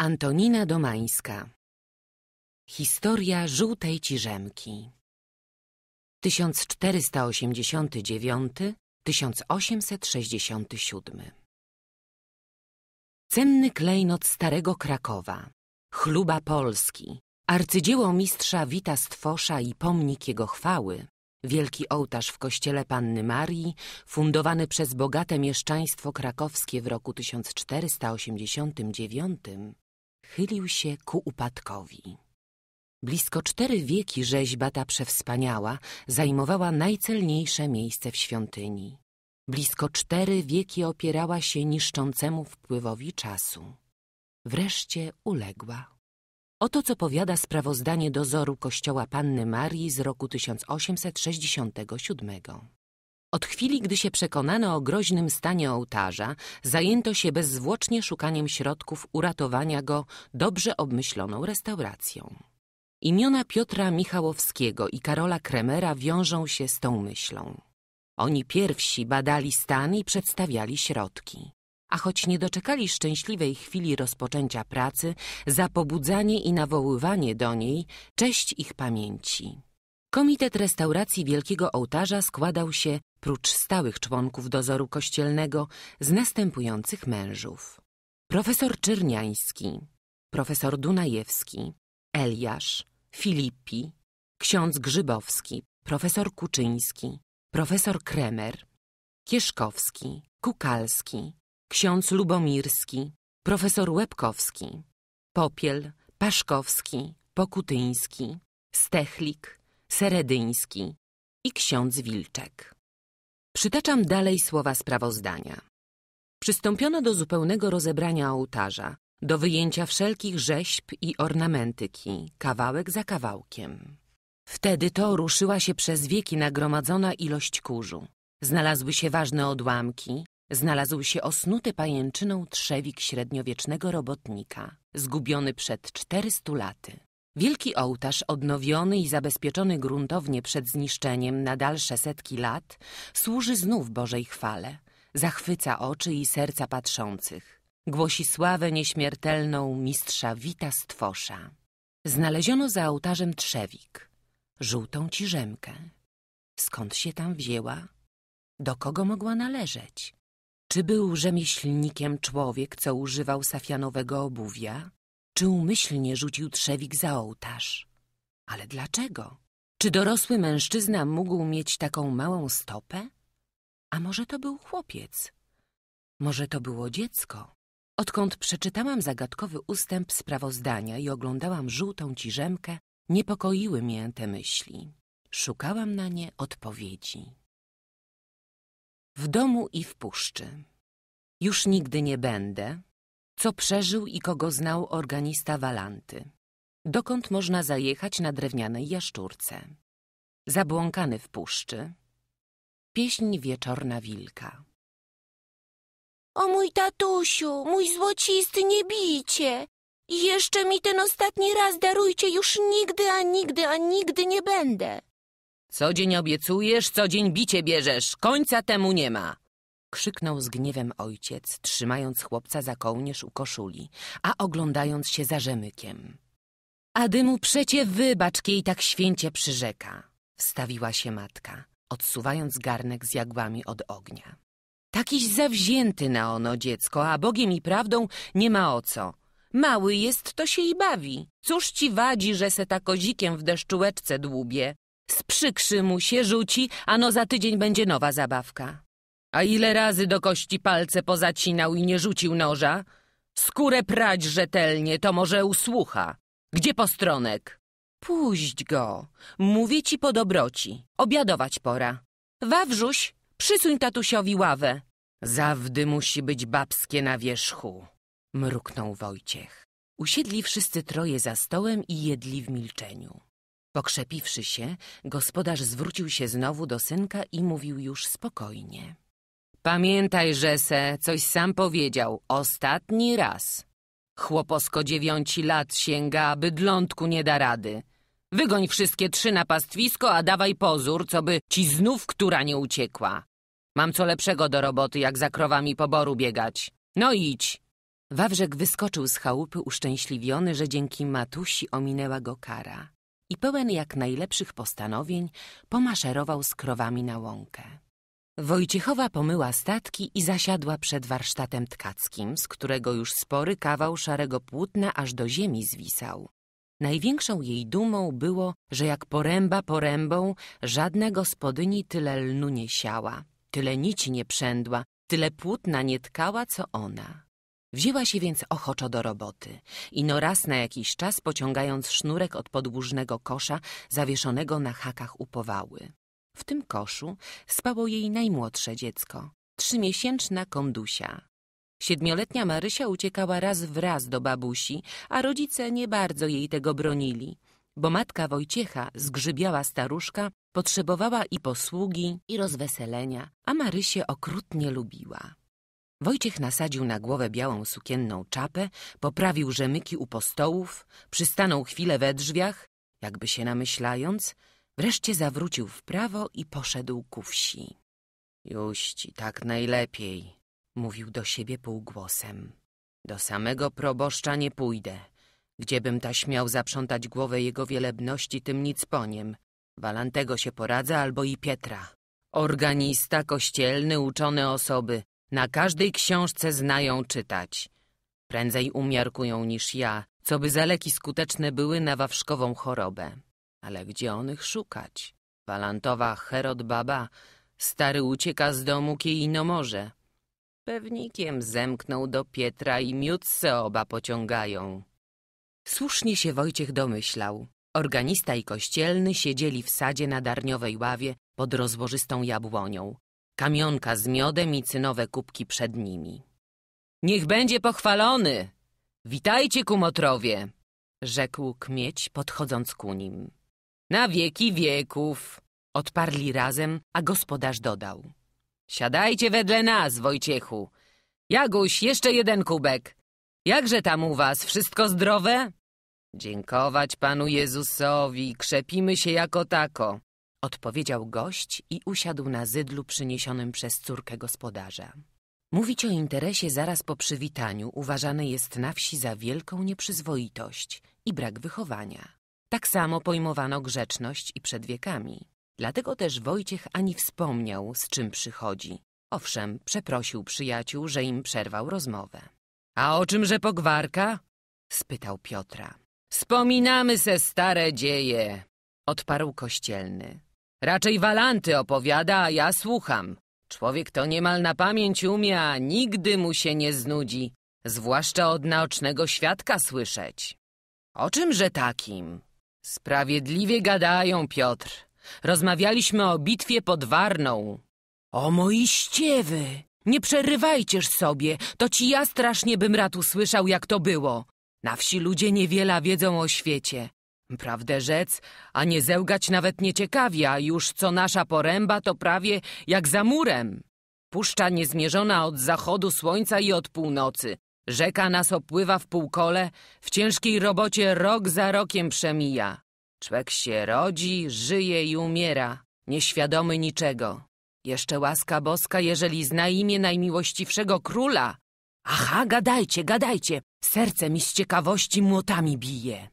Antonina Domańska Historia żółtej ciżemki 1489-1867 Cenny klejnot Starego Krakowa, chluba Polski, arcydzieło mistrza Wita Stwosza i pomnik jego chwały, wielki ołtarz w kościele Panny Marii, fundowany przez bogate mieszczaństwo krakowskie w roku 1489, Chylił się ku upadkowi. Blisko cztery wieki rzeźba ta przewspaniała zajmowała najcelniejsze miejsce w świątyni. Blisko cztery wieki opierała się niszczącemu wpływowi czasu. Wreszcie uległa. Oto co powiada sprawozdanie dozoru kościoła Panny Marii z roku 1867. Od chwili, gdy się przekonano o groźnym stanie ołtarza, zajęto się bezzwłocznie szukaniem środków uratowania go dobrze obmyśloną restauracją. Imiona Piotra Michałowskiego i Karola Kremera wiążą się z tą myślą. Oni pierwsi badali stan i przedstawiali środki. A choć nie doczekali szczęśliwej chwili rozpoczęcia pracy, za pobudzanie i nawoływanie do niej cześć ich pamięci. Komitet restauracji Wielkiego Ołtarza składał się prócz stałych członków dozoru kościelnego, z następujących mężów. Profesor Czerniański, profesor Dunajewski, Eliasz, Filipi, ksiądz Grzybowski, profesor Kuczyński, profesor Kremer, Kieszkowski, Kukalski, ksiądz Lubomirski, profesor Łebkowski, Popiel, Paszkowski, Pokutyński, Stechlik, Seredyński i ksiądz Wilczek. Przytaczam dalej słowa sprawozdania. Przystąpiono do zupełnego rozebrania ołtarza, do wyjęcia wszelkich rzeźb i ornamentyki, kawałek za kawałkiem. Wtedy to ruszyła się przez wieki nagromadzona ilość kurzu. Znalazły się ważne odłamki, znalazł się osnuty pajęczyną trzewik średniowiecznego robotnika, zgubiony przed 400 laty. Wielki ołtarz, odnowiony i zabezpieczony gruntownie przed zniszczeniem na dalsze setki lat, służy znów Bożej chwale, zachwyca oczy i serca patrzących. Głosi sławę nieśmiertelną mistrza Wita Stwosza. Znaleziono za ołtarzem trzewik, żółtą ciżemkę. Skąd się tam wzięła? Do kogo mogła należeć? Czy był rzemieślnikiem człowiek, co używał safianowego obuwia? czy umyślnie rzucił trzewik za ołtarz. Ale dlaczego? Czy dorosły mężczyzna mógł mieć taką małą stopę? A może to był chłopiec? Może to było dziecko? Odkąd przeczytałam zagadkowy ustęp sprawozdania i oglądałam żółtą ciżemkę, niepokoiły mnie te myśli. Szukałam na nie odpowiedzi. W domu i w puszczy. Już nigdy nie będę, co przeżył i kogo znał organista Walanty? Dokąd można zajechać na drewnianej jaszczurce? Zabłąkany w puszczy. Pieśń wieczorna wilka. O mój tatusiu, mój złocisty, nie bijcie! I jeszcze mi ten ostatni raz darujcie, już nigdy, a nigdy, a nigdy nie będę. Co dzień obiecujesz, co dzień bicie bierzesz, końca temu nie ma krzyknął z gniewem ojciec, trzymając chłopca za kołnierz u koszuli, a oglądając się za rzemykiem. Adymu przecie wybacz, jej tak święcie przyrzeka, wstawiła się matka, odsuwając garnek z jagłami od ognia. Takiś zawzięty na ono dziecko, a Bogiem i prawdą nie ma o co. Mały jest, to się i bawi. Cóż ci wadzi, że se ta kozikiem w deszczułeczce dłubie? Sprzykrzy mu się, rzuci, a no za tydzień będzie nowa zabawka. A ile razy do kości palce pozacinał i nie rzucił noża? Skórę prać rzetelnie, to może usłucha. Gdzie postronek? Puść go. Mówię ci po dobroci. Obiadować pora. Wawrzuś, przysuń tatusiowi ławę. Zawdy musi być babskie na wierzchu, mruknął Wojciech. Usiedli wszyscy troje za stołem i jedli w milczeniu. Pokrzepiwszy się, gospodarz zwrócił się znowu do synka i mówił już spokojnie. Pamiętaj, że se coś sam powiedział, ostatni raz. Chłoposko dziewięci lat sięga, bydlątku nie da rady. Wygoń wszystkie trzy na pastwisko, a dawaj pozór, co by ci znów która nie uciekła. Mam co lepszego do roboty, jak za krowami poboru biegać. No idź. Wawrzek wyskoczył z chałupy uszczęśliwiony, że dzięki matusi ominęła go kara. I pełen jak najlepszych postanowień pomaszerował z krowami na łąkę. Wojciechowa pomyła statki i zasiadła przed warsztatem tkackim, z którego już spory kawał szarego płótna aż do ziemi zwisał. Największą jej dumą było, że jak poręba porębą, żadna gospodyni tyle lnu nie siała, tyle nici nie przędła, tyle płótna nie tkała, co ona. Wzięła się więc ochoczo do roboty. Ino raz na jakiś czas pociągając sznurek od podłużnego kosza zawieszonego na hakach upowały. W tym koszu spało jej najmłodsze dziecko, trzymiesięczna kondusia. Siedmioletnia Marysia uciekała raz w raz do babusi, a rodzice nie bardzo jej tego bronili, bo matka Wojciecha, zgrzybiała staruszka, potrzebowała i posługi, i rozweselenia, a Marysię okrutnie lubiła. Wojciech nasadził na głowę białą sukienną czapę, poprawił rzemyki u postołów, przystanął chwilę we drzwiach, jakby się namyślając, Wreszcie zawrócił w prawo i poszedł ku wsi. Już ci tak najlepiej, mówił do siebie półgłosem. Do samego proboszcza nie pójdę. Gdziebym taś miał zaprzątać głowę jego wielebności tym nic po niem. Walantego się poradza albo i Pietra. Organista, kościelny, uczone osoby. Na każdej książce znają czytać. Prędzej umiarkują niż ja, co by zaleki skuteczne były na wawszkową chorobę. Ale gdzie onych szukać? Walantowa Herod Baba, stary ucieka z domu kijno może. Pewnikiem zemknął do Pietra i miód se oba pociągają. Słusznie się Wojciech domyślał. Organista i kościelny siedzieli w sadzie na darniowej ławie pod rozłożystą jabłonią. Kamionka z miodem i cynowe kubki przed nimi. Niech będzie pochwalony! Witajcie, kumotrowie! rzekł kmieć, podchodząc ku nim. Na wieki wieków, odparli razem, a gospodarz dodał. Siadajcie wedle nas, Wojciechu. Jaguś, jeszcze jeden kubek. Jakże tam u was, wszystko zdrowe? Dziękować Panu Jezusowi, krzepimy się jako tako, odpowiedział gość i usiadł na zydlu przyniesionym przez córkę gospodarza. Mówić o interesie zaraz po przywitaniu uważane jest na wsi za wielką nieprzyzwoitość i brak wychowania. Tak samo pojmowano grzeczność i przed wiekami. Dlatego też Wojciech ani wspomniał, z czym przychodzi. Owszem, przeprosił przyjaciół, że im przerwał rozmowę. A o czymże pogwarka? spytał Piotra. Wspominamy se stare dzieje, odparł kościelny. Raczej walanty opowiada, a ja słucham. Człowiek to niemal na pamięć umie, a nigdy mu się nie znudzi, zwłaszcza od naocznego świadka słyszeć. O czymże takim? Sprawiedliwie gadają, Piotr. Rozmawialiśmy o bitwie pod Warną. O moi ściewy! Nie przerywajcież sobie, to ci ja strasznie bym rad usłyszał, jak to było. Na wsi ludzie niewiela wiedzą o świecie. Prawdę rzec, a nie zełgać nawet nie ciekawia, już co nasza poręba to prawie jak za murem. Puszcza niezmierzona od zachodu słońca i od północy, Rzeka nas opływa w półkole, w ciężkiej robocie rok za rokiem przemija. Człek się rodzi, żyje i umiera, nieświadomy niczego. Jeszcze łaska boska, jeżeli zna imię najmiłościwszego króla. Aha, gadajcie, gadajcie, serce mi z ciekawości młotami bije.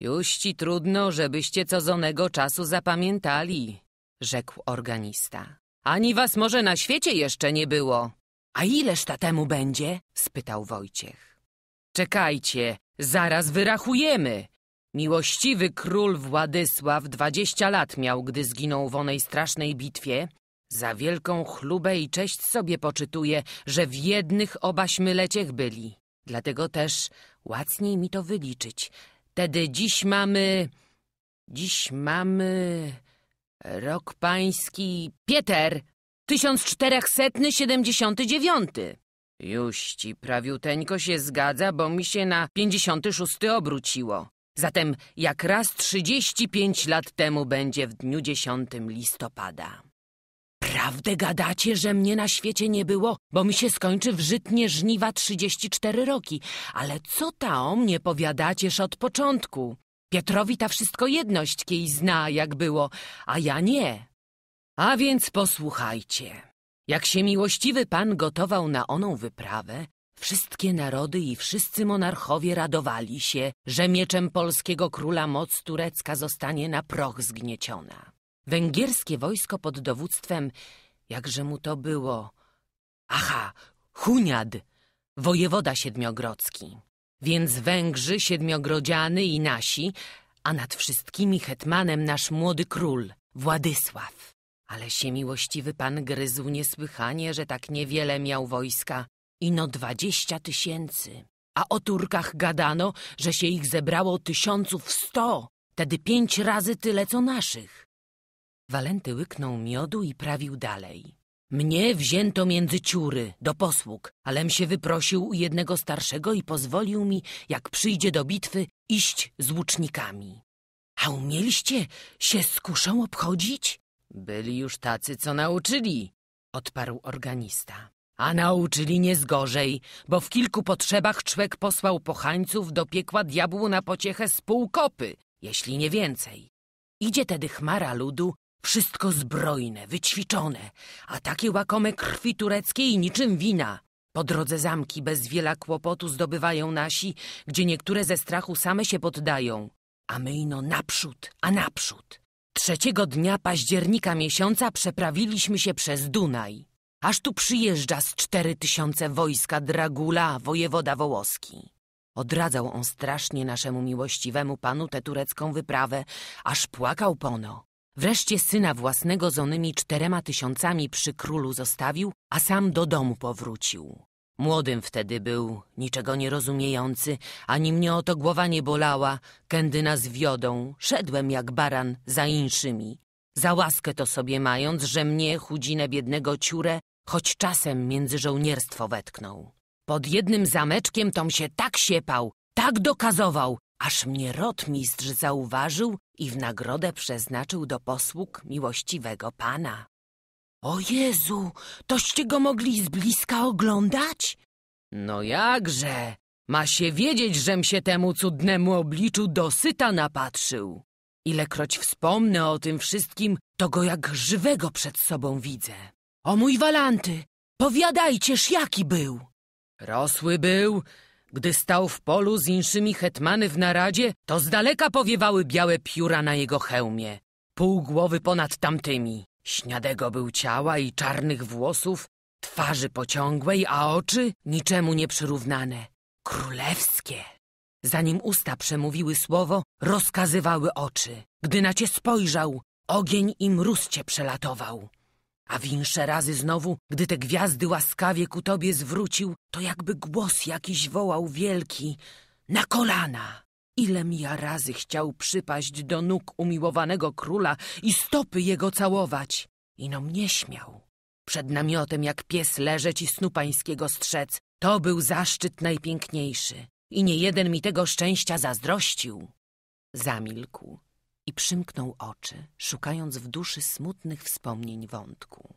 Już ci trudno, żebyście co zonego czasu zapamiętali, rzekł organista. Ani was może na świecie jeszcze nie było. A ileż ta temu będzie? spytał Wojciech. Czekajcie, zaraz wyrachujemy. Miłościwy król Władysław dwadzieścia lat miał, gdy zginął w onej strasznej bitwie. Za wielką chlubę i cześć sobie poczytuje, że w jednych obaśmy leciech byli. Dlatego też łacniej mi to wyliczyć. Tedy dziś mamy... Dziś mamy... Rok pański... Pieter! 1479. Już ci prawiuteńko się zgadza, bo mi się na 56 obróciło. Zatem jak raz 35 lat temu będzie w dniu 10 listopada. Prawdę gadacie, że mnie na świecie nie było, bo mi się skończy w żytnie żniwa 34 roki. Ale co ta o mnie powiadacież od początku? Pietrowi ta wszystko jedność kiej zna, jak było, a ja nie. A więc posłuchajcie. Jak się miłościwy pan gotował na oną wyprawę, wszystkie narody i wszyscy monarchowie radowali się, że mieczem polskiego króla moc turecka zostanie na proch zgnieciona. Węgierskie wojsko pod dowództwem, jakże mu to było... Aha, Huniad, wojewoda siedmiogrodzki. Więc Węgrzy, siedmiogrodziany i nasi, a nad wszystkimi hetmanem nasz młody król, Władysław. Ale się miłościwy pan gryzł niesłychanie, że tak niewiele miał wojska. Ino dwadzieścia tysięcy. A o Turkach gadano, że się ich zebrało tysiąców sto. Tedy pięć razy tyle, co naszych. Walenty łyknął miodu i prawił dalej. Mnie wzięto między ciury, do posług, alem się wyprosił u jednego starszego i pozwolił mi, jak przyjdzie do bitwy, iść z łucznikami. A umieliście się z kuszą obchodzić? Byli już tacy, co nauczyli, odparł organista. A nauczyli nie z gorzej, bo w kilku potrzebach człek posłał pochańców do piekła diabłu na pociechę z półkopy, jeśli nie więcej. Idzie tedy chmara ludu, wszystko zbrojne, wyćwiczone, a takie łakome krwi tureckiej niczym wina. Po drodze zamki bez wiela kłopotu zdobywają nasi, gdzie niektóre ze strachu same się poddają. A my ino naprzód, a naprzód. Trzeciego dnia października miesiąca przeprawiliśmy się przez Dunaj. Aż tu przyjeżdża z cztery tysiące wojska Dragula, wojewoda wołoski. Odradzał on strasznie naszemu miłościwemu panu tę turecką wyprawę, aż płakał pono. Wreszcie syna własnego z onymi czterema tysiącami przy królu zostawił, a sam do domu powrócił. Młodym wtedy był, niczego nie rozumiejący, ani mnie o to głowa nie bolała, kędy nas wiodą, szedłem jak baran za inszymi. Za łaskę to sobie mając, że mnie, chudzinę biednego ciurę, choć czasem między żołnierstwo wetknął. Pod jednym zameczkiem tom się tak siepał, tak dokazował, aż mnie rotmistrz zauważył i w nagrodę przeznaczył do posług miłościwego pana. O Jezu, toście go mogli z bliska oglądać? No jakże, ma się wiedzieć, żem się temu cudnemu obliczu dosyta napatrzył. Ilekroć wspomnę o tym wszystkim, to go jak żywego przed sobą widzę. O mój walanty, powiadajcież jaki był? Rosły był, gdy stał w polu z inszymi hetmany w naradzie, to z daleka powiewały białe pióra na jego hełmie, pół głowy ponad tamtymi. Śniadego był ciała i czarnych włosów, twarzy pociągłej, a oczy niczemu nie przyrównane. Królewskie. Zanim usta przemówiły słowo, rozkazywały oczy. Gdy na cię spojrzał, ogień i mróz cię przelatował. A winsze razy znowu, gdy te gwiazdy łaskawie ku tobie zwrócił, to jakby głos jakiś wołał wielki, na kolana. Ilem ja razy chciał przypaść do nóg umiłowanego króla i stopy jego całować. Ino mnie śmiał. Przed namiotem jak pies leżeć i snu pańskiego strzec. To był zaszczyt najpiękniejszy. I nie jeden mi tego szczęścia zazdrościł. Zamilkł i przymknął oczy, szukając w duszy smutnych wspomnień wątku.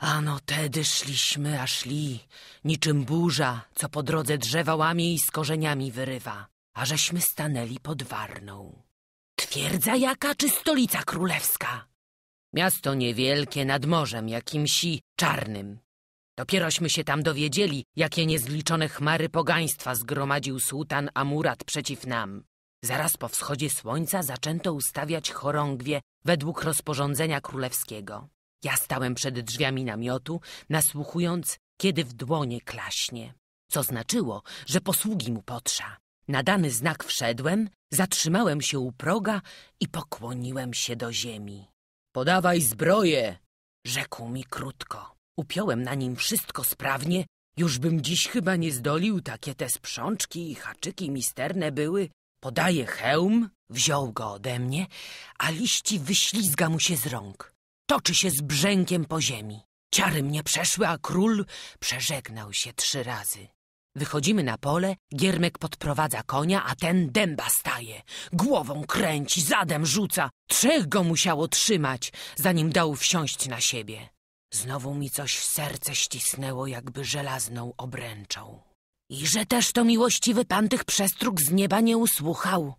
Ano tedy szliśmy, a szli, niczym burza, co po drodze drzewa łamie i z korzeniami wyrywa a żeśmy stanęli pod Warną. Twierdza jaka czy stolica królewska? Miasto niewielkie nad morzem jakimsi czarnym. Dopierośmy się tam dowiedzieli, jakie niezliczone chmary pogaństwa zgromadził sułtan Amurat przeciw nam. Zaraz po wschodzie słońca zaczęto ustawiać chorągwie według rozporządzenia królewskiego. Ja stałem przed drzwiami namiotu, nasłuchując, kiedy w dłonie klaśnie, co znaczyło, że posługi mu potrza. Na dany znak wszedłem, zatrzymałem się u proga i pokłoniłem się do ziemi. Podawaj zbroję, rzekł mi krótko. Upiąłem na nim wszystko sprawnie, już bym dziś chyba nie zdolił, takie te sprzączki i haczyki misterne były. Podaje hełm, wziął go ode mnie, a liści wyślizga mu się z rąk. Toczy się z brzękiem po ziemi. Ciary mnie przeszły, a król przeżegnał się trzy razy. Wychodzimy na pole, Giermek podprowadza konia, a ten dęba staje. Głową kręci, zadem rzuca. Trzech go musiało trzymać, zanim dał wsiąść na siebie. Znowu mi coś w serce ścisnęło, jakby żelazną obręczą. I że też to miłościwy pan tych przestróg z nieba nie usłuchał.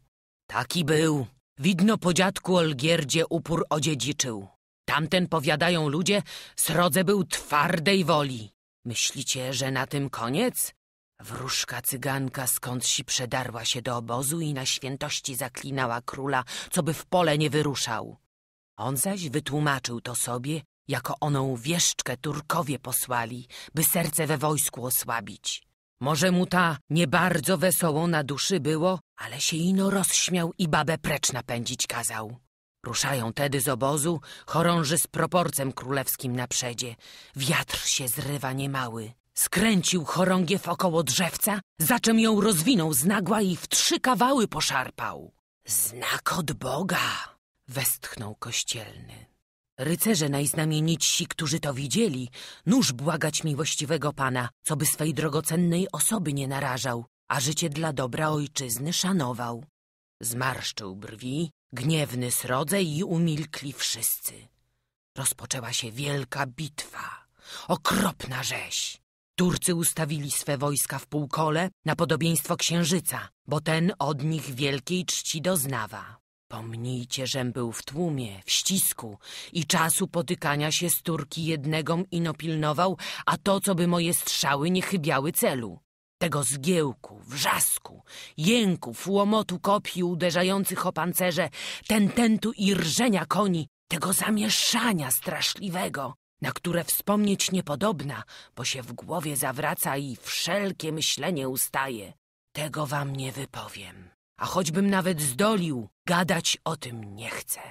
Taki był. Widno po dziadku Olgierdzie upór odziedziczył. Tamten, powiadają ludzie, srodze był twardej woli. Myślicie, że na tym koniec? Wróżka cyganka skądś przedarła się do obozu i na świętości zaklinała króla, co by w pole nie wyruszał. On zaś wytłumaczył to sobie, jako oną wieszczkę Turkowie posłali, by serce we wojsku osłabić. Może mu ta nie bardzo wesoło na duszy było, ale się ino rozśmiał i babę precz napędzić kazał. Ruszają tedy z obozu, chorąży z proporcem królewskim naprzedzie. Wiatr się zrywa niemały. Skręcił chorągiew około drzewca, za czym ją rozwinął z nagła i w trzy kawały poszarpał. Znak od Boga! westchnął kościelny. Rycerze najznamienitsi, którzy to widzieli, nóż błagać miłościwego pana, co by swej drogocennej osoby nie narażał, a życie dla dobra ojczyzny szanował. Zmarszczył brwi, gniewny srodze i umilkli wszyscy. Rozpoczęła się wielka bitwa, okropna rzeź. Turcy ustawili swe wojska w półkole na podobieństwo księżyca, bo ten od nich wielkiej czci doznawa. Pomnijcie, żem był w tłumie, w ścisku i czasu potykania się z Turki jednego ino pilnował, a to, co by moje strzały nie chybiały celu. Tego zgiełku, wrzasku, jęków, łomotu kopii uderzających o pancerze, tętentu i rżenia koni, tego zamieszania straszliwego, na które wspomnieć niepodobna, bo się w głowie zawraca i wszelkie myślenie ustaje. Tego wam nie wypowiem. A choćbym nawet zdolił, gadać o tym nie chcę.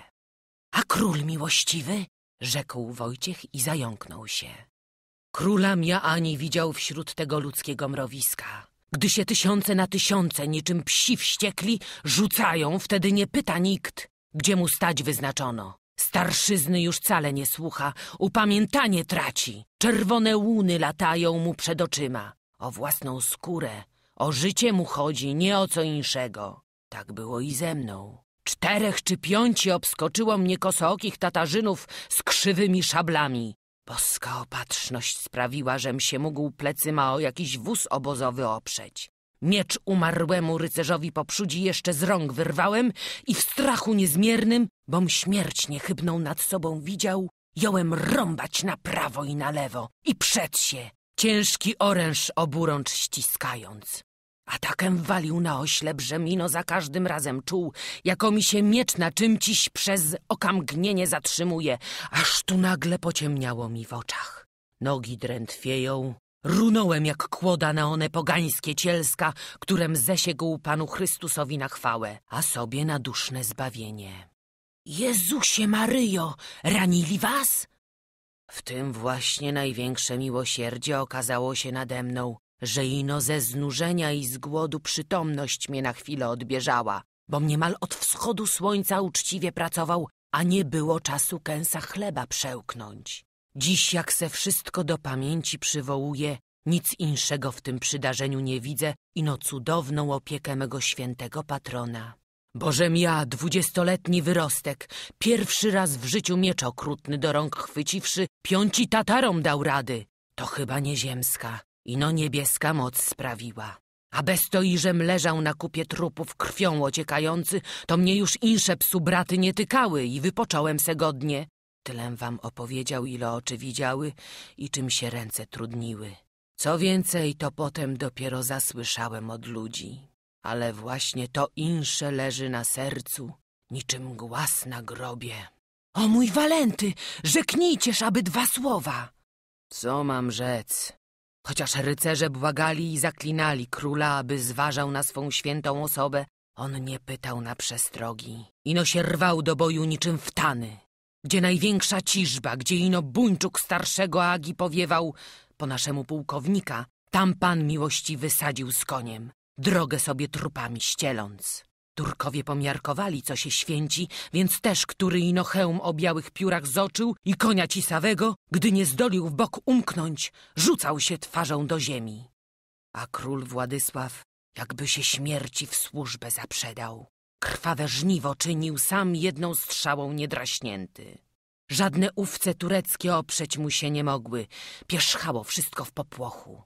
A król miłościwy? Rzekł Wojciech i zająknął się. Króla ja ani widział wśród tego ludzkiego mrowiska. Gdy się tysiące na tysiące niczym psi wściekli, rzucają, wtedy nie pyta nikt, gdzie mu stać wyznaczono. Starszyzny już wcale nie słucha, upamiętanie traci. Czerwone łuny latają mu przed oczyma. O własną skórę, o życie mu chodzi, nie o co inszego. Tak było i ze mną. Czterech czy pięci obskoczyło mnie kosookich tatarzynów z krzywymi szablami. Boska opatrzność sprawiła, żem się mógł plecyma o jakiś wóz obozowy oprzeć. Miecz umarłemu rycerzowi poprzudzi jeszcze z rąk wyrwałem i w strachu niezmiernym, bom śmierć niechybną nad sobą widział, jąłem rąbać na prawo i na lewo i przed się, ciężki oręż oburącz ściskając. Atakem walił na oślep, że mino za każdym razem czuł, jako mi się miecz na czymciś przez okamgnienie zatrzymuje, aż tu nagle pociemniało mi w oczach. Nogi drętwieją, Runąłem jak kłoda na one pogańskie cielska, którem zesiegł Panu Chrystusowi na chwałę, a sobie na duszne zbawienie. Jezusie Maryjo, ranili was? W tym właśnie największe miłosierdzie okazało się nade mną, że ino ze znużenia i z głodu przytomność mnie na chwilę odbierzała, bom niemal od wschodu słońca uczciwie pracował, a nie było czasu kęsa chleba przełknąć. Dziś jak se wszystko do pamięci przywołuje, nic inszego w tym przydarzeniu nie widzę ino cudowną opiekę mego świętego patrona. Bożem ja, dwudziestoletni wyrostek, pierwszy raz w życiu miecz okrutny do rąk chwyciwszy, piąci Tatarom dał rady. To chyba nieziemska, ino niebieska moc sprawiła. A bez to iżem leżał na kupie trupów krwią ociekający, to mnie już insze psu braty nie tykały i wypocząłem se godnie. Tylem wam opowiedział, ile oczy widziały i czym się ręce trudniły. Co więcej, to potem dopiero zasłyszałem od ludzi. Ale właśnie to insze leży na sercu, niczym głaz na grobie. O mój Walenty, rzeknijcież aby dwa słowa. Co mam rzec? Chociaż rycerze błagali i zaklinali króla, aby zważał na swą świętą osobę, on nie pytał na przestrogi. Ino się rwał do boju niczym wtany gdzie największa ciżba, gdzie ino buńczuk starszego Agi powiewał po naszemu pułkownika, tam pan miłości wysadził z koniem, drogę sobie trupami ścieląc. Turkowie pomiarkowali, co się święci, więc też który ino hełm o białych piórach zoczył i konia cisawego, gdy nie zdolił w bok umknąć, rzucał się twarzą do ziemi. A król Władysław jakby się śmierci w służbę zaprzedał. Krwawe żniwo czynił sam jedną strzałą niedraśnięty. Żadne ówce tureckie oprzeć mu się nie mogły. Pierzchało wszystko w popłochu.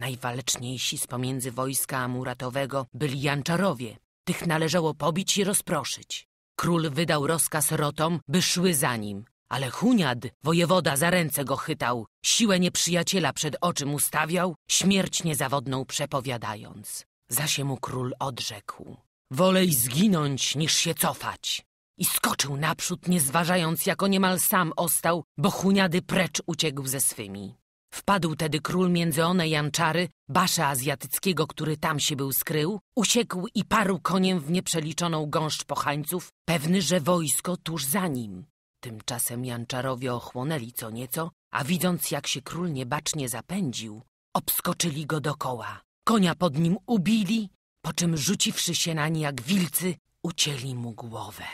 Najwaleczniejsi z pomiędzy wojska amuratowego byli janczarowie. Tych należało pobić i rozproszyć. Król wydał rozkaz rotom, by szły za nim. Ale Huniad, wojewoda, za ręce go chytał, siłę nieprzyjaciela przed oczy mu stawiał, śmierć niezawodną przepowiadając. się mu król odrzekł. Wolej zginąć niż się cofać. I skoczył naprzód, nie zważając, jako niemal sam ostał, bo chuniady precz uciekł ze swymi. Wpadł tedy król między one janczary, basza azjatyckiego, który tam się był skrył, uciekł i parł koniem w nieprzeliczoną gąszcz pochańców, pewny, że wojsko tuż za nim. Tymczasem janczarowie ochłonęli co nieco, a widząc jak się król niebacznie zapędził, obskoczyli go dokoła. Konia pod nim ubili po czym rzuciwszy się nań jak wilcy, ucięli mu głowę.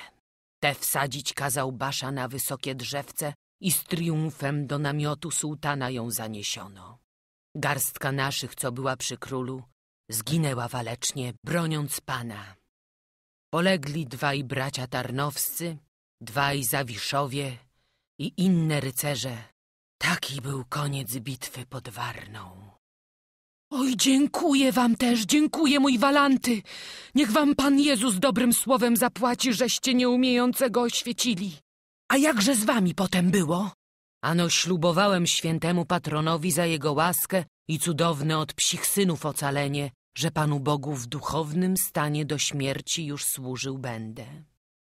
Te wsadzić kazał Basza na wysokie drzewce i z triumfem do namiotu sułtana ją zaniesiono. Garstka naszych, co była przy królu, zginęła walecznie, broniąc pana. Polegli dwaj bracia tarnowscy, dwaj zawiszowie i inne rycerze. Taki był koniec bitwy pod Warną. Oj, dziękuję wam też, dziękuję, mój Walanty. Niech wam Pan Jezus dobrym słowem zapłaci, żeście nieumiejącego oświecili. A jakże z wami potem było? Ano ślubowałem świętemu patronowi za jego łaskę i cudowne od psich synów ocalenie, że Panu Bogu w duchownym stanie do śmierci już służył będę.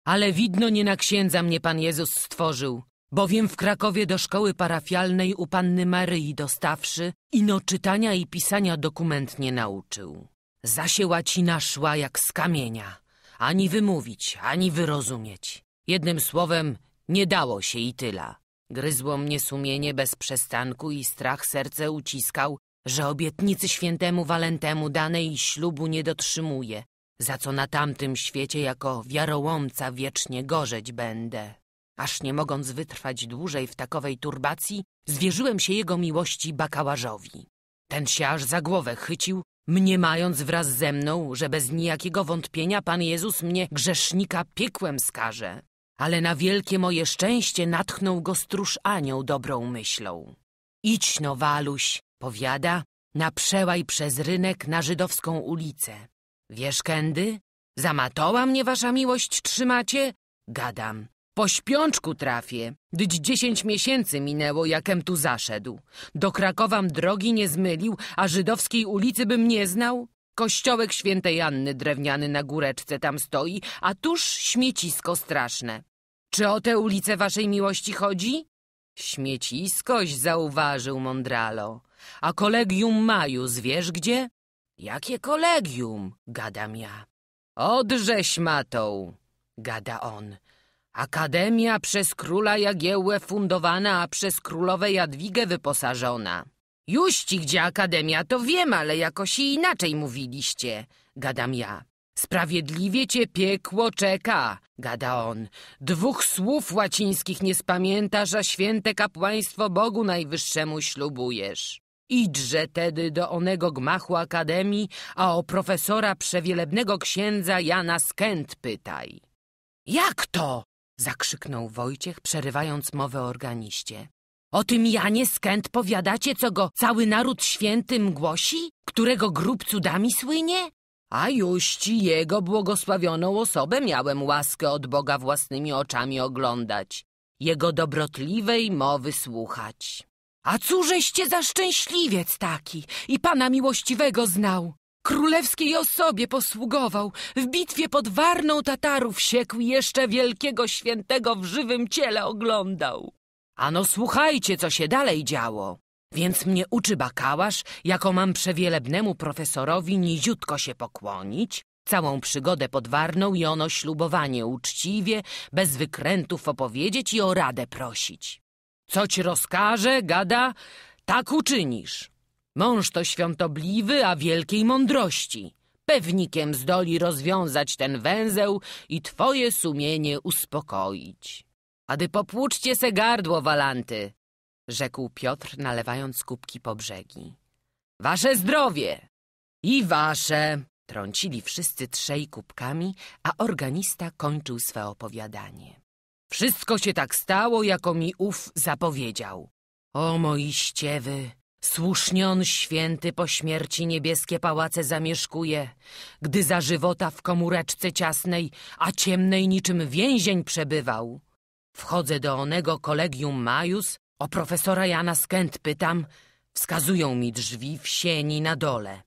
Ale widno nie na księdza mnie Pan Jezus stworzył, bowiem w Krakowie do szkoły parafialnej u panny Maryi dostawszy, ino czytania i pisania dokumentnie nauczył. Zasie łacina szła jak z kamienia, ani wymówić, ani wyrozumieć. Jednym słowem, nie dało się i tyla. Gryzło mnie sumienie bez przestanku i strach serce uciskał, że obietnicy świętemu Walentemu danej ślubu nie dotrzymuje, za co na tamtym świecie jako wiarołomca wiecznie gorzeć będę. Aż nie mogąc wytrwać dłużej w takowej turbacji, zwierzyłem się jego miłości bakałarzowi. Ten się aż za głowę chycił, mniemając wraz ze mną, że bez nijakiego wątpienia Pan Jezus mnie, grzesznika, piekłem skaże. Ale na wielkie moje szczęście natchnął go stróż anioł dobrą myślą. Idź no, Waluś, powiada, na przełaj przez rynek na żydowską ulicę. Wiesz, kędy? Zamatoła mnie wasza miłość trzymacie? Gadam. Po śpiączku trafię, gdyż dziesięć miesięcy minęło, jakem tu zaszedł. Do Krakowam drogi nie zmylił, a żydowskiej ulicy bym nie znał. Kościołek świętej Anny drewniany na góreczce tam stoi, a tuż śmiecisko straszne. Czy o tę ulicę waszej miłości chodzi? Śmieciskoś zauważył Mondralo. A kolegium Majus wiesz gdzie? Jakie kolegium? Gadam ja. Odrześ matą, gada on. Akademia przez króla Jagiełłę fundowana, a przez królowę Jadwigę wyposażona. Juści gdzie akademia, to wiem, ale jakoś i inaczej mówiliście, gadam ja. Sprawiedliwie cię piekło czeka, gada on. Dwóch słów łacińskich nie spamiętasz, a święte kapłaństwo Bogu Najwyższemu ślubujesz. Idźże tedy do onego gmachu akademii, a o profesora przewielebnego księdza Jana Skęt pytaj. Jak to? zakrzyknął Wojciech, przerywając mowę organiście. O tym Janie Skęt powiadacie, co go cały naród świętym głosi? Którego grób cudami słynie? A juści jego błogosławioną osobę miałem łaskę od Boga własnymi oczami oglądać, jego dobrotliwej mowy słuchać. A cóżeście za szczęśliwiec taki i pana miłościwego znał? królewskiej osobie posługował. W bitwie pod Warną Tatarów siekł jeszcze wielkiego świętego w żywym ciele oglądał. Ano słuchajcie, co się dalej działo. Więc mnie uczy bakałasz, jako mam przewielebnemu profesorowi niziutko się pokłonić, całą przygodę pod Warną i ono ślubowanie uczciwie, bez wykrętów opowiedzieć i o radę prosić. Co ci rozkaże, gada, tak uczynisz. Mąż to świątobliwy, a wielkiej mądrości. Pewnikiem zdoli rozwiązać ten węzeł i twoje sumienie uspokoić. Ady popłuczcie se gardło, walanty, rzekł Piotr, nalewając kubki po brzegi. Wasze zdrowie! I wasze! Trącili wszyscy trzej kubkami, a organista kończył swe opowiadanie. Wszystko się tak stało, jako mi ów zapowiedział. O moi ściewy! Słusznie on święty po śmierci niebieskie pałace zamieszkuje, gdy za żywota w komóreczce ciasnej, a ciemnej niczym więzień przebywał. Wchodzę do onego kolegium Majus, o profesora Jana Skęt pytam, wskazują mi drzwi w sieni na dole.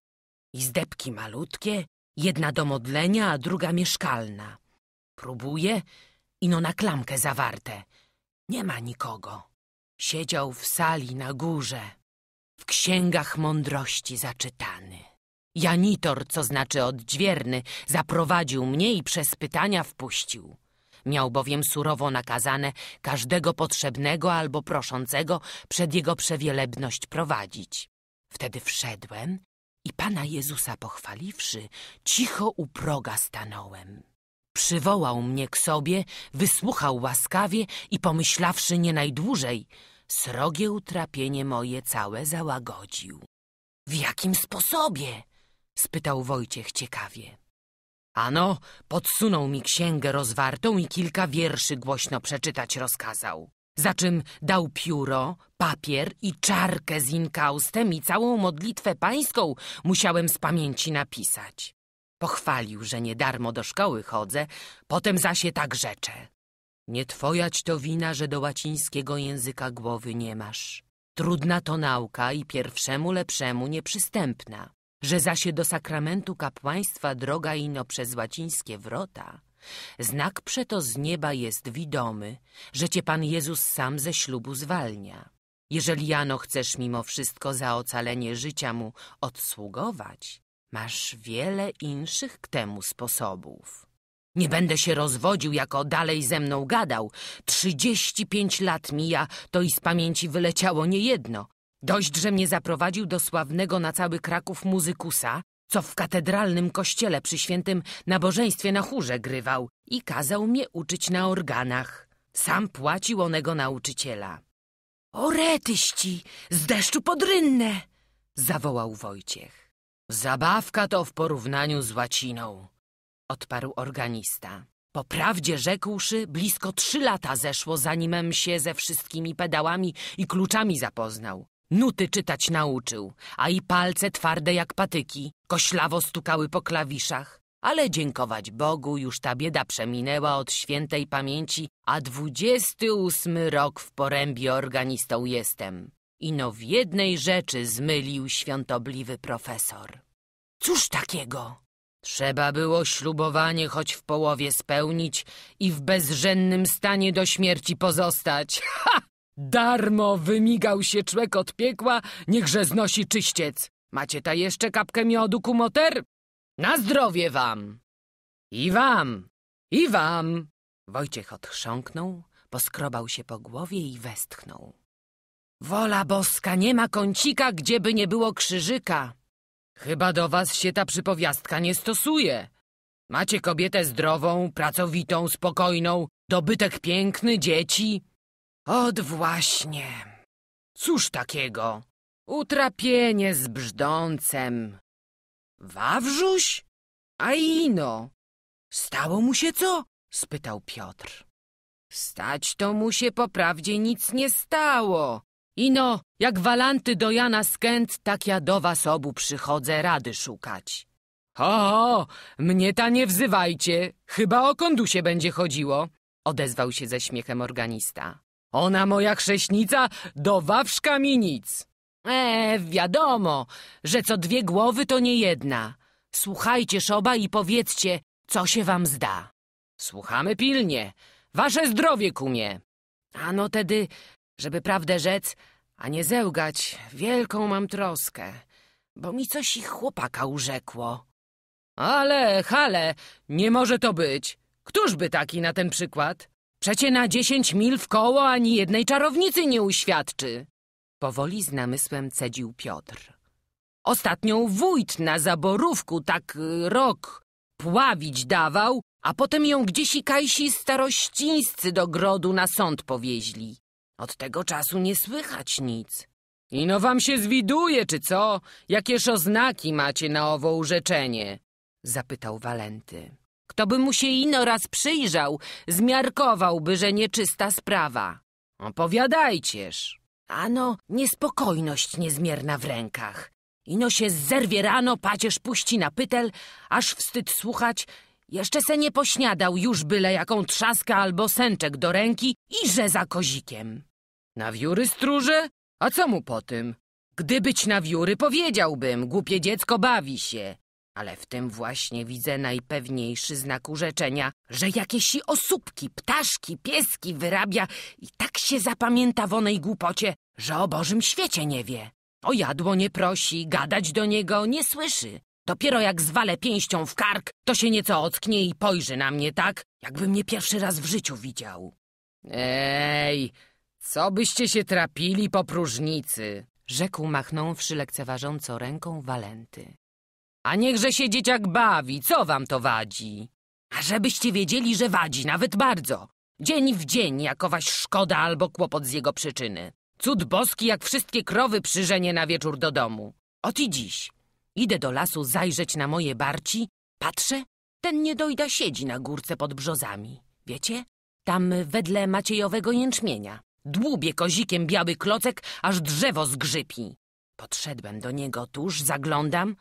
Izdebki malutkie, jedna do modlenia, a druga mieszkalna. Próbuję, ino na klamkę zawarte. Nie ma nikogo. Siedział w sali na górze w księgach mądrości zaczytany. Janitor, co znaczy oddźwierny, zaprowadził mnie i przez pytania wpuścił. Miał bowiem surowo nakazane każdego potrzebnego albo proszącego przed jego przewielebność prowadzić. Wtedy wszedłem i Pana Jezusa pochwaliwszy, cicho u proga stanąłem. Przywołał mnie k sobie, wysłuchał łaskawie i pomyślawszy nie najdłużej – Srogie utrapienie moje całe załagodził. W jakim sposobie? spytał Wojciech ciekawie. Ano, podsunął mi księgę rozwartą i kilka wierszy głośno przeczytać rozkazał. Za czym dał pióro, papier i czarkę z inkaustem i całą modlitwę pańską musiałem z pamięci napisać. Pochwalił, że nie darmo do szkoły chodzę, potem zaś je tak rzecze. Nie twojać to wina, że do łacińskiego języka głowy nie masz. Trudna to nauka i pierwszemu lepszemu nieprzystępna. Że zaś do sakramentu kapłaństwa droga ino przez łacińskie wrota, znak przeto z nieba jest widomy, że cię Pan Jezus sam ze ślubu zwalnia. Jeżeli jano chcesz mimo wszystko za ocalenie życia mu odsługować, masz wiele inszych k temu sposobów. Nie będę się rozwodził, jako dalej ze mną gadał. Trzydzieści pięć lat mija, to i z pamięci wyleciało niejedno. Dość, że mnie zaprowadził do sławnego na cały Kraków muzykusa, co w katedralnym kościele przy świętym nabożeństwie na chórze grywał i kazał mnie uczyć na organach. Sam płacił onego nauczyciela. O retyści, z deszczu podrynne! zawołał Wojciech. Zabawka to w porównaniu z łaciną odparł organista. Po prawdzie rzekłszy, blisko trzy lata zeszło, zanimem się ze wszystkimi pedałami i kluczami zapoznał. Nuty czytać nauczył, a i palce twarde jak patyki, koślawo stukały po klawiszach. Ale dziękować Bogu, już ta bieda przeminęła od świętej pamięci, a dwudziesty ósmy rok w porębie organistą jestem. Ino w jednej rzeczy zmylił świątobliwy profesor. Cóż takiego? Trzeba było ślubowanie choć w połowie spełnić i w bezrzędnym stanie do śmierci pozostać. Ha! Darmo wymigał się człek od piekła, niechże znosi czyściec. Macie ta jeszcze kapkę miodu, kumoter? Na zdrowie wam! I wam! I wam! Wojciech odchrząknął, poskrobał się po głowie i westchnął. Wola boska, nie ma kącika, gdzieby nie było krzyżyka. Chyba do was się ta przypowiastka nie stosuje. Macie kobietę zdrową, pracowitą, spokojną, dobytek piękny, dzieci. Od właśnie. Cóż takiego? Utrapienie z brzdącem. Wawrzuś? A ino. Stało mu się co? spytał Piotr. Stać to mu się po prawdzie nic nie stało. Ino, jak walanty do Jana Skęt, tak ja do was obu przychodzę rady szukać. ho, mnie ta nie wzywajcie, chyba o kondusie będzie chodziło, odezwał się ze śmiechem organista. Ona moja chrześnica do wawszka mi nic. E, wiadomo, że co dwie głowy to nie jedna. Słuchajcie szoba i powiedzcie, co się wam zda. Słuchamy pilnie. Wasze zdrowie, kumie. Ano tedy żeby prawdę rzec, a nie zełgać, wielką mam troskę, bo mi coś ich chłopaka urzekło. Ale, hale, nie może to być. Któż by taki na ten przykład? Przecie na dziesięć mil w koło ani jednej czarownicy nie uświadczy. Powoli z namysłem cedził Piotr. Ostatnią wójt na zaborówku tak y, rok pławić dawał, a potem ją gdzieś i kajsi starościńscy do grodu na sąd powieźli. Od tego czasu nie słychać nic. Ino wam się zwiduje, czy co? Jakież oznaki macie na owo urzeczenie? Zapytał Walenty. Kto by mu się ino raz przyjrzał, zmiarkowałby, że nieczysta sprawa. Opowiadajcież. Ano, niespokojność niezmierna w rękach. Ino się zerwie rano, pacierz puści na pytel, aż wstyd słuchać jeszcze se nie pośniadał już byle jaką trzaskę albo sęczek do ręki i że za kozikiem. Na wióry stróże? A co mu po tym? Gdybyć na wióry, powiedziałbym, głupie dziecko bawi się. Ale w tym właśnie widzę najpewniejszy znak urzeczenia, że jakieś osóbki, ptaszki, pieski wyrabia i tak się zapamięta w onej głupocie, że o Bożym świecie nie wie. O jadło nie prosi, gadać do niego nie słyszy. Dopiero jak zwalę pięścią w kark, to się nieco ocknie i pojrzy na mnie tak, jakby mnie pierwszy raz w życiu widział. Ej, co byście się trapili po próżnicy? Rzekł machnąwszy lekceważąco ręką Walenty. A niechże się dzieciak bawi, co wam to wadzi? A żebyście wiedzieli, że wadzi, nawet bardzo. Dzień w dzień jakowaś szkoda albo kłopot z jego przyczyny. Cud boski, jak wszystkie krowy przyżenie na wieczór do domu. Ot dziś. Idę do lasu zajrzeć na moje barci, patrzę, ten niedojda siedzi na górce pod brzozami. Wiecie? Tam wedle maciejowego jęczmienia. Dłubie kozikiem biały klocek, aż drzewo zgrzypi. Podszedłem do niego tuż, zaglądam.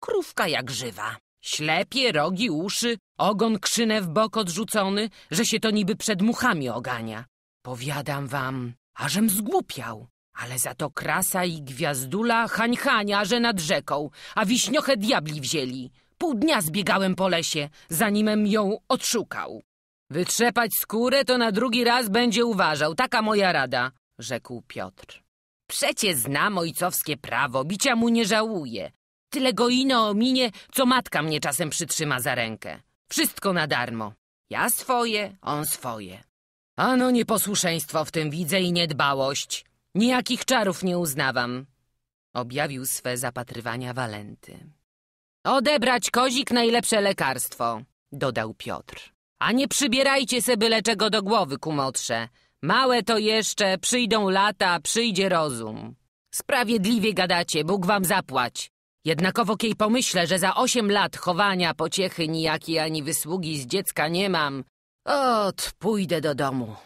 Krówka jak żywa. Ślepie, rogi, uszy, ogon krzynę w bok odrzucony, że się to niby przed muchami ogania. Powiadam wam, ażem zgłupiał. Ale za to krasa i gwiazdula hańhania, że nad rzeką, a wiśniochę diabli wzięli. Pół dnia zbiegałem po lesie, zanimem ją odszukał. Wytrzepać skórę to na drugi raz będzie uważał, taka moja rada, rzekł Piotr. Przecie znam ojcowskie prawo, bicia mu nie żałuję. Tyle go ino ominie, co matka mnie czasem przytrzyma za rękę. Wszystko na darmo. Ja swoje, on swoje. Ano nieposłuszeństwo w tym widzę i niedbałość. Nijakich czarów nie uznawam, objawił swe zapatrywania Walenty. Odebrać kozik najlepsze lekarstwo, dodał Piotr. A nie przybierajcie se byle czego do głowy, kumotrze. Małe to jeszcze, przyjdą lata, przyjdzie rozum. Sprawiedliwie gadacie, Bóg wam zapłać. Jednakowo kiej pomyślę, że za osiem lat chowania, pociechy nijakiej ani wysługi z dziecka nie mam, ot, pójdę do domu.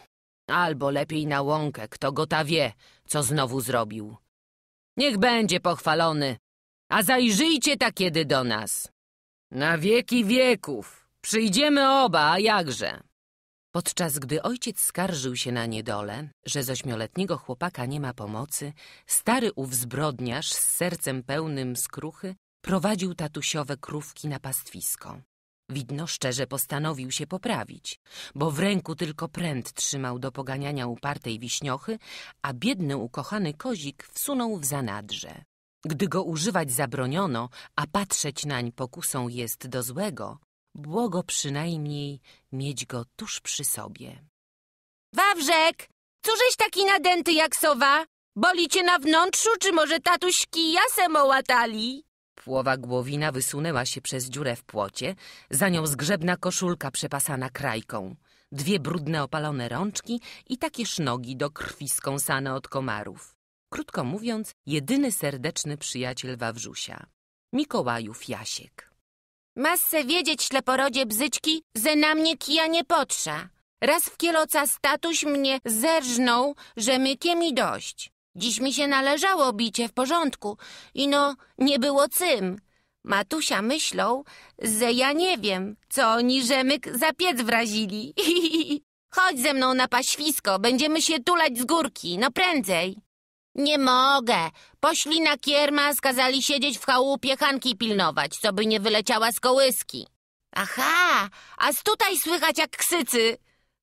Albo lepiej na łąkę, kto go ta wie, co znowu zrobił. Niech będzie pochwalony, a zajrzyjcie tak kiedy do nas. Na wieki wieków. Przyjdziemy oba, a jakże. Podczas gdy ojciec skarżył się na niedole, że z ośmioletniego chłopaka nie ma pomocy, stary ów zbrodniarz z sercem pełnym skruchy prowadził tatusiowe krówki na pastwisko. Widno szczerze postanowił się poprawić, bo w ręku tylko pręt trzymał do poganiania upartej wiśniochy, a biedny ukochany kozik wsunął w zanadrze. Gdy go używać zabroniono, a patrzeć nań pokusą jest do złego, błogo przynajmniej mieć go tuż przy sobie. Wawrzek, cóżeś taki nadęty jak sowa? Boli cię na wnętrzu, czy może tatuś kija se mołatali? Płowa głowina wysunęła się przez dziurę w płocie, za nią zgrzebna koszulka przepasana krajką, dwie brudne opalone rączki i takie sznogi do krwi skąsane od komarów. Krótko mówiąc, jedyny serdeczny przyjaciel Wawrzusia. Mikołajów Jasiek. Masz wiedzieć, wiedzieć, śleporodzie bzyczki, ze na mnie kija nie potrza. Raz w kieloca statuś mnie zerżnął, że mykiem i dość. Dziś mi się należało bicie w porządku i no, nie było cym. Matusia myślą, że ja nie wiem, co oni rzemyk za piec wrazili. Chodź ze mną na paświsko, będziemy się tulać z górki, no prędzej. Nie mogę. Poszli na kierma, skazali siedzieć w chałupie Hanki pilnować, co by nie wyleciała z kołyski. Aha, a z tutaj słychać jak ksycy.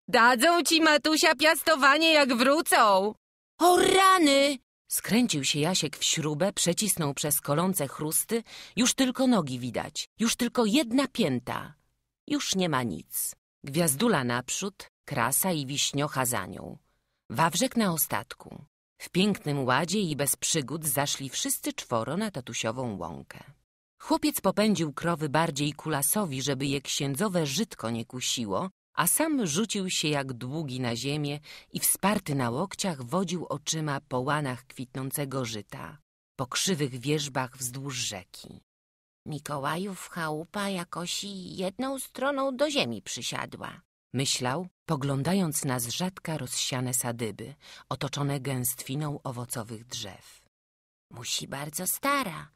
Dadzą ci, Matusia, piastowanie jak wrócą. O rany! Skręcił się Jasiek w śrubę, przecisnął przez kolące chrusty. Już tylko nogi widać, już tylko jedna pięta. Już nie ma nic. Gwiazdula naprzód, krasa i wiśniocha za nią. Wawrzek na ostatku. W pięknym ładzie i bez przygód zaszli wszyscy czworo na tatusiową łąkę. Chłopiec popędził krowy bardziej kulasowi, żeby je księdzowe żytko nie kusiło, a sam rzucił się jak długi na ziemię i wsparty na łokciach wodził oczyma po łanach kwitnącego żyta, po krzywych wieżbach wzdłuż rzeki. Mikołajów chałupa jakoś jedną stroną do ziemi przysiadła. Myślał, poglądając na z rzadka rozsiane sadyby, otoczone gęstwiną owocowych drzew. Musi bardzo stara,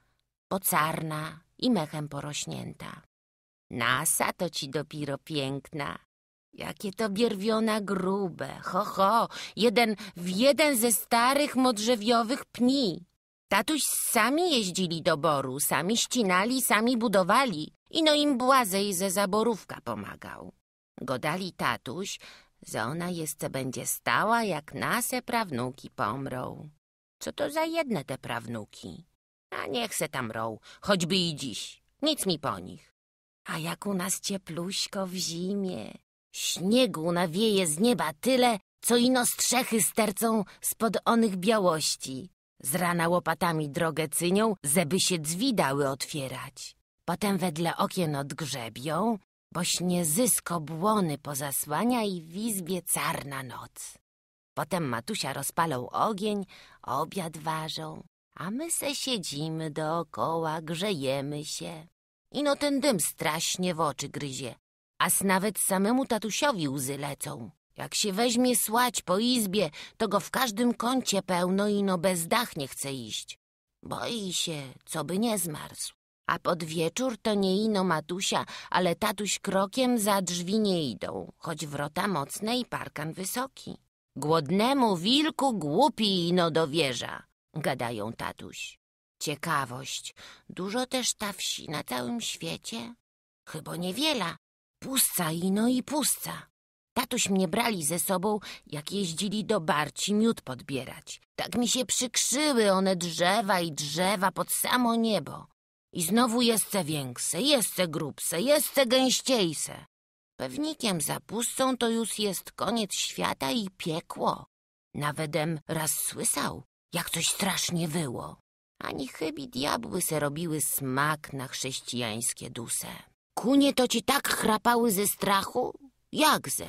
pocarna i mechem porośnięta. Nasa to ci dopiero piękna, Jakie to bierwiona grube, ho, ho, jeden w jeden ze starych modrzewiowych pni. Tatuś sami jeździli do boru, sami ścinali, sami budowali. Ino im błazej ze zaborówka pomagał. Godali tatuś, że ona jeszcze będzie stała, jak nasze prawnuki pomrą. Co to za jedne te prawnuki? A niech se tam rą, choćby i dziś. Nic mi po nich. A jak u nas ciepluśko w zimie. Śniegu nawieje z nieba tyle, co ino strzechy stercą spod onych białości. Z rana łopatami drogę cynią, zeby się drzwi dały otwierać. Potem wedle okien odgrzebią, boś nie zysko błony pozasłania i w izbie carna noc. Potem matusia rozpalą ogień, obiad ważą, a my se siedzimy dookoła, grzejemy się. Ino ten dym straśnie w oczy gryzie a nawet samemu tatusiowi łzy lecą. Jak się weźmie słać po izbie, to go w każdym kącie pełno i no bez dach nie chce iść. Boi się, co by nie zmarzł. A pod wieczór to nie ino matusia, ale tatuś krokiem za drzwi nie idą, choć wrota mocne i parkan wysoki. Głodnemu wilku głupi ino wieża. gadają tatuś. Ciekawość, dużo też ta wsi na całym świecie? Chyba niewiela, Pusca ino i no pusta. Tatuś mnie brali ze sobą, jak jeździli do barci miód podbierać. Tak mi się przykrzyły one drzewa i drzewa pod samo niebo. I znowu jestce większe, jestce grubsze, jestce gęściejsze. Pewnikiem za pustą to już jest koniec świata i piekło. Nawetem raz słysał, jak coś strasznie wyło. Ani chybi diabły se robiły smak na chrześcijańskie duse. Kunie to ci tak chrapały ze strachu? Jakże?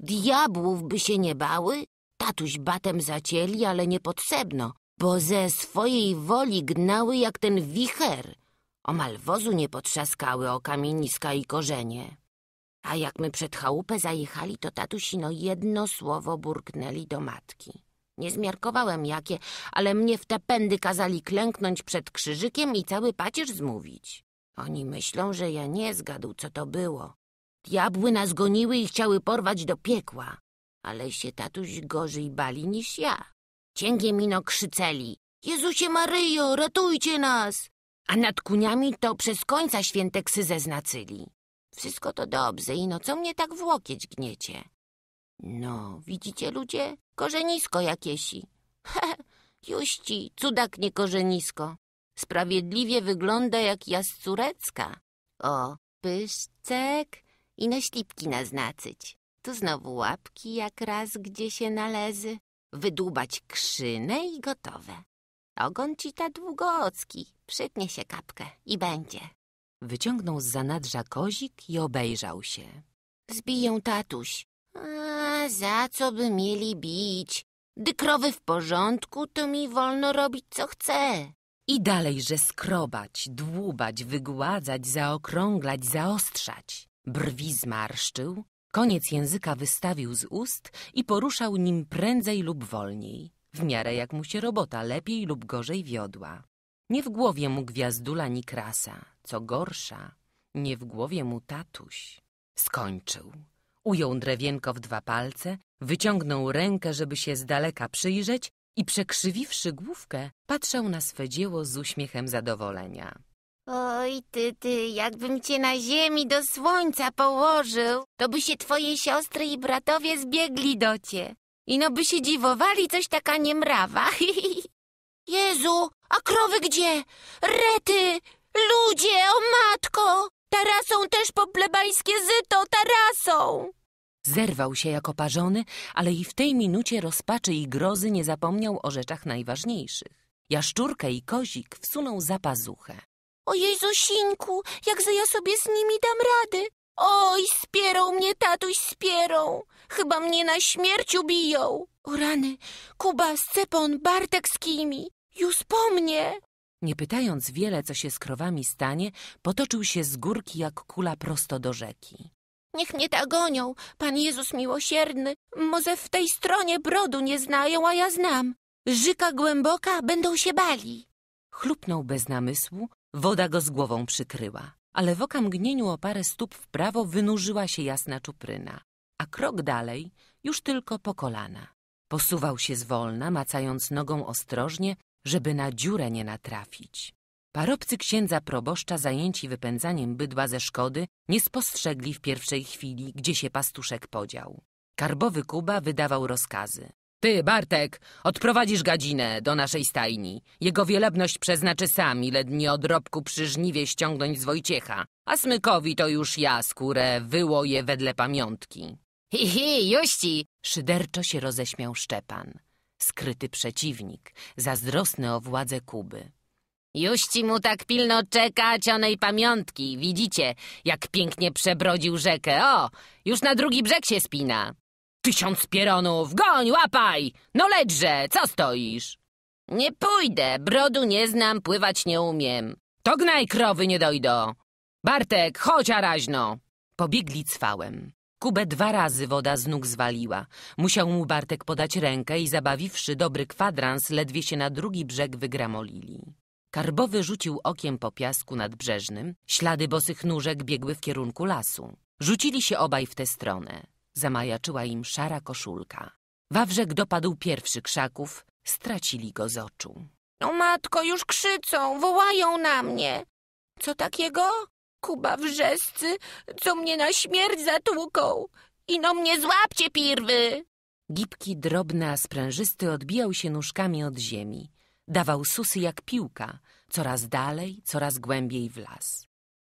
Diabłów by się nie bały? Tatuś batem zacięli, ale nie potrzebno, bo ze swojej woli gnały jak ten wicher. Omal wozu nie potrzaskały o kamieniska i korzenie. A jak my przed chałupę zajechali, to tatusino jedno słowo burknęli do matki. Nie zmiarkowałem jakie, ale mnie w te pędy kazali klęknąć przed krzyżykiem i cały pacierz zmówić. Oni myślą, że ja nie zgadł, co to było. Diabły nas goniły i chciały porwać do piekła. Ale się tatuś gorzej bali niż ja. Cięgiem ino krzyceli. Jezusie Maryjo, ratujcie nas! A nad kuniami to przez końca święte ksy znacyli. Wszystko to dobrze, ino co mnie tak w łokieć gniecie? No, widzicie ludzie? Korzenisko jakiesi. He, juści, cudak nie korzenisko. Sprawiedliwie wygląda jak jascurecka. O, pyszczek i na ślipki naznaczyć. Tu znowu łapki jak raz gdzie się nalezy. Wydłubać krzynę i gotowe. Ogon ci ta długocki, przytnie się kapkę i będzie. Wyciągnął z zanadrza kozik i obejrzał się. Zbiję tatuś. A za co by mieli bić? Gdy krowy w porządku, to mi wolno robić co chcę. I dalej, że skrobać, dłubać, wygładzać, zaokrąglać, zaostrzać. Brwi zmarszczył, koniec języka wystawił z ust i poruszał nim prędzej lub wolniej, w miarę jak mu się robota lepiej lub gorzej wiodła. Nie w głowie mu gwiazdula ni krasa, co gorsza, nie w głowie mu tatuś. Skończył. Ujął drewienko w dwa palce, wyciągnął rękę, żeby się z daleka przyjrzeć i przekrzywiwszy główkę, patrzał na swe dzieło z uśmiechem zadowolenia. Oj, ty, ty, jakbym cię na ziemi do słońca położył, to by się twoje siostry i bratowie zbiegli do cię. Ino by się dziwowali, coś taka niemrawa. Jezu, a krowy gdzie? Rety! Ludzie, o matko! Tarasą też po plebańskie zyto, tarasą! Zerwał się jako parzony, ale i w tej minucie rozpaczy i grozy nie zapomniał o rzeczach najważniejszych. Jaszczurkę i kozik wsunął za pazuchę. Ojej, Zosinku, jakże ja sobie z nimi dam rady. Oj, spierą mnie, tatuś, spierą. Chyba mnie na śmierć ubiją. O rany, Kuba, Scepon, Bartek z kimi. Już po mnie. Nie pytając wiele, co się z krowami stanie, potoczył się z górki jak kula prosto do rzeki. Niech mnie ta gonią, Pan Jezus miłosierny. Może w tej stronie brodu nie znają, a ja znam. Żyka głęboka, będą się bali. Chlupnął bez namysłu, woda go z głową przykryła. Ale w okamgnieniu o parę stóp w prawo wynurzyła się jasna czupryna. A krok dalej, już tylko po kolana. Posuwał się zwolna, macając nogą ostrożnie, żeby na dziurę nie natrafić. Parobcy księdza proboszcza, zajęci wypędzaniem bydła ze szkody, nie spostrzegli w pierwszej chwili, gdzie się pastuszek podział. Karbowy Kuba wydawał rozkazy. Ty, Bartek, odprowadzisz gadzinę do naszej stajni. Jego wielebność przeznaczy sam, ile dni odrobku przyżniwie ściągnąć z Wojciecha, a Smykowi to już ja skórę wyłoję wedle pamiątki. Hi, hi, juści! Szyderczo się roześmiał Szczepan. Skryty przeciwnik, zazdrosny o władzę Kuby. Juści mu tak pilno czekać onej pamiątki. Widzicie, jak pięknie przebrodził rzekę. O, już na drugi brzeg się spina. Tysiąc pieronów, goń, łapaj! No lećże, co stoisz? Nie pójdę, brodu nie znam, pływać nie umiem. To gnaj, krowy nie dojdą. Bartek, chodź araźno. Pobiegli cwałem. Kubę dwa razy woda z nóg zwaliła. Musiał mu Bartek podać rękę i zabawiwszy dobry kwadrans, ledwie się na drugi brzeg wygramolili. Karbowy rzucił okiem po piasku nadbrzeżnym. Ślady bosych nóżek biegły w kierunku lasu. Rzucili się obaj w tę stronę. Zamajaczyła im szara koszulka. Wawrzek dopadł pierwszy krzaków. Stracili go z oczu. No matko, już krzyczą, wołają na mnie. Co takiego? Kuba wrzescy, co mnie na śmierć zatłuką. Ino mnie złapcie, pirwy! Gipki, drobny, a sprężysty, odbijał się nóżkami od ziemi. Dawał susy jak piłka, coraz dalej, coraz głębiej w las.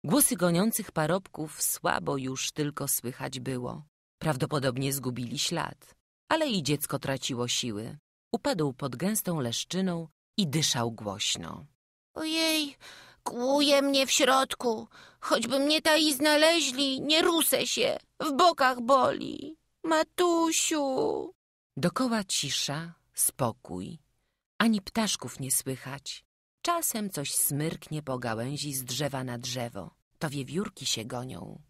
Głosy goniących parobków słabo już tylko słychać było. Prawdopodobnie zgubili ślad, ale i dziecko traciło siły. Upadł pod gęstą leszczyną i dyszał głośno. Ojej, kłuje mnie w środku. Choćby mnie ta i znaleźli, nie rusę się. W bokach boli. Matusiu! Dokoła cisza, spokój ani ptaszków nie słychać. Czasem coś smyrknie po gałęzi z drzewa na drzewo. To wiewiórki się gonią.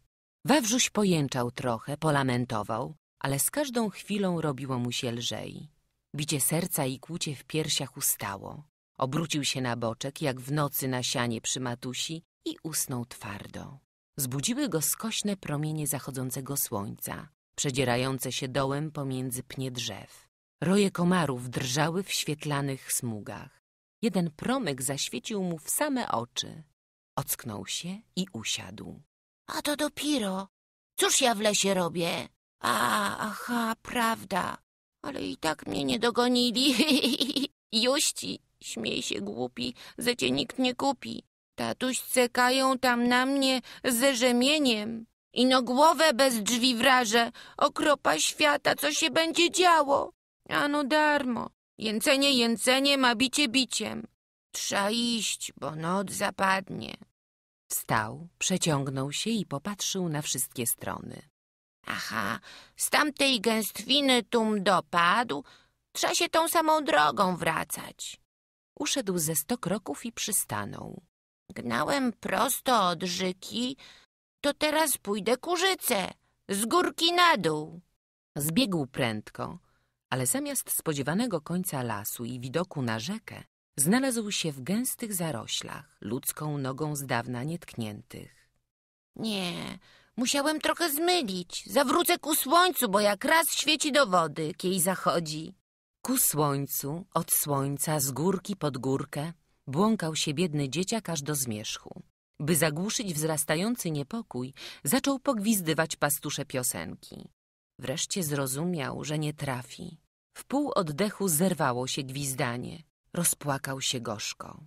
Wawrzuś pojęczał trochę, polamentował, ale z każdą chwilą robiło mu się lżej. Bicie serca i kłucie w piersiach ustało. Obrócił się na boczek, jak w nocy na sianie przy matusi i usnął twardo. Zbudziły go skośne promienie zachodzącego słońca, przedzierające się dołem pomiędzy pnie drzew. Roje komarów drżały w świetlanych smugach. Jeden promyk zaświecił mu w same oczy. Ocknął się i usiadł. A to dopiero. Cóż ja w lesie robię? A, aha, prawda. Ale i tak mnie nie dogonili. Juści, śmiej się głupi, ze cię nikt nie kupi. Tatuś cekają tam na mnie ze rzemieniem. Ino głowę bez drzwi wrażę. Okropa świata, co się będzie działo? Ano darmo. Jęcenie jęcenie ma bicie biciem. Trza iść, bo noc zapadnie. Wstał, przeciągnął się i popatrzył na wszystkie strony. Aha, z tamtej gęstwiny tum dopadł. Trza się tą samą drogą wracać. Uszedł ze sto kroków i przystanął. Gnałem prosto od Żyki, to teraz pójdę kurzycę, z górki na dół. Zbiegł prędko, ale zamiast spodziewanego końca lasu i widoku na rzekę, znalazł się w gęstych zaroślach, ludzką nogą z dawna nietkniętych. Nie, musiałem trochę zmylić. Zawrócę ku słońcu, bo jak raz świeci do wody, kiej zachodzi. Ku słońcu, od słońca, z górki pod górkę, błąkał się biedny dzieciak aż do zmierzchu. By zagłuszyć wzrastający niepokój, zaczął pogwizdywać pastusze piosenki. Wreszcie zrozumiał, że nie trafi. W pół oddechu zerwało się gwizdanie. Rozpłakał się gorzko.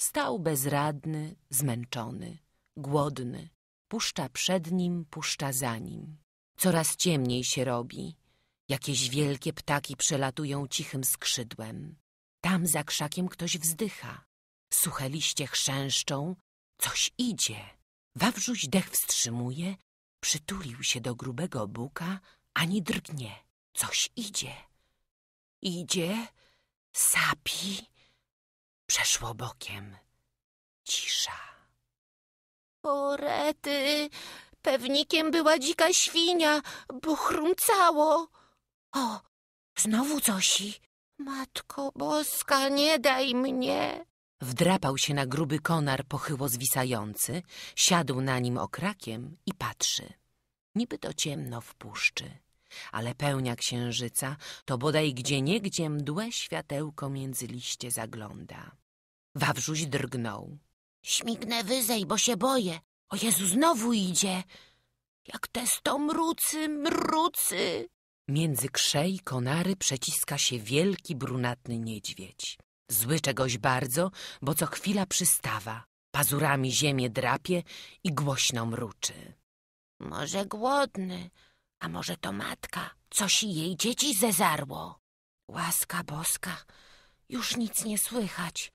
Stał bezradny, zmęczony, głodny. Puszcza przed nim, puszcza za nim. Coraz ciemniej się robi. Jakieś wielkie ptaki przelatują cichym skrzydłem. Tam za krzakiem ktoś wzdycha. Suche liście chrzęszczą. Coś idzie. Wawrzuć dech wstrzymuje. Przytulił się do grubego buka, ani drgnie. Coś idzie. Idzie, sapi, przeszło bokiem. Cisza. O pewnikiem była dzika świnia, bo chrumcało. O, znowu cosi. Matko boska, nie daj mnie. Wdrapał się na gruby konar pochyło zwisający, siadł na nim okrakiem i patrzy. Niby to ciemno w puszczy ale pełnia księżyca to bodaj gdzieniegdzie mdłe światełko między liście zagląda. Wawrzuś drgnął. Śmignę wyzej, bo się boję. O Jezu, znowu idzie. Jak te sto mrucy, mrucy. Między krzej konary przeciska się wielki brunatny niedźwiedź. Zły czegoś bardzo, bo co chwila przystawa. Pazurami ziemię drapie i głośno mruczy. Może głodny, a może to matka? Coś jej dzieci zezarło. Łaska boska, już nic nie słychać.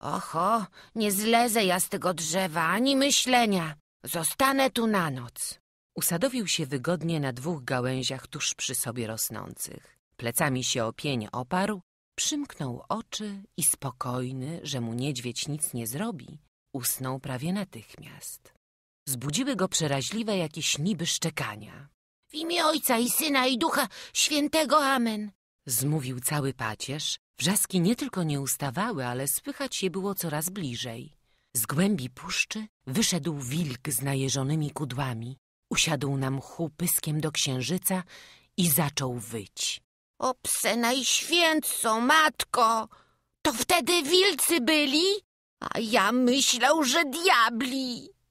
Oho, nie zlezę ja z tego drzewa ani myślenia. Zostanę tu na noc. Usadowił się wygodnie na dwóch gałęziach tuż przy sobie rosnących. Plecami się o pień oparł, przymknął oczy i spokojny, że mu niedźwiedź nic nie zrobi, usnął prawie natychmiast. Zbudziły go przeraźliwe jakieś niby szczekania. W imię Ojca i Syna i Ducha Świętego. Amen. Zmówił cały pacierz. Wrzaski nie tylko nie ustawały, ale słychać je było coraz bliżej. Z głębi puszczy wyszedł wilk z najeżonymi kudłami. Usiadł na mchu pyskiem do księżyca i zaczął wyć. O pse najświętszą, matko! To wtedy wilcy byli? A ja myślał, że diabli!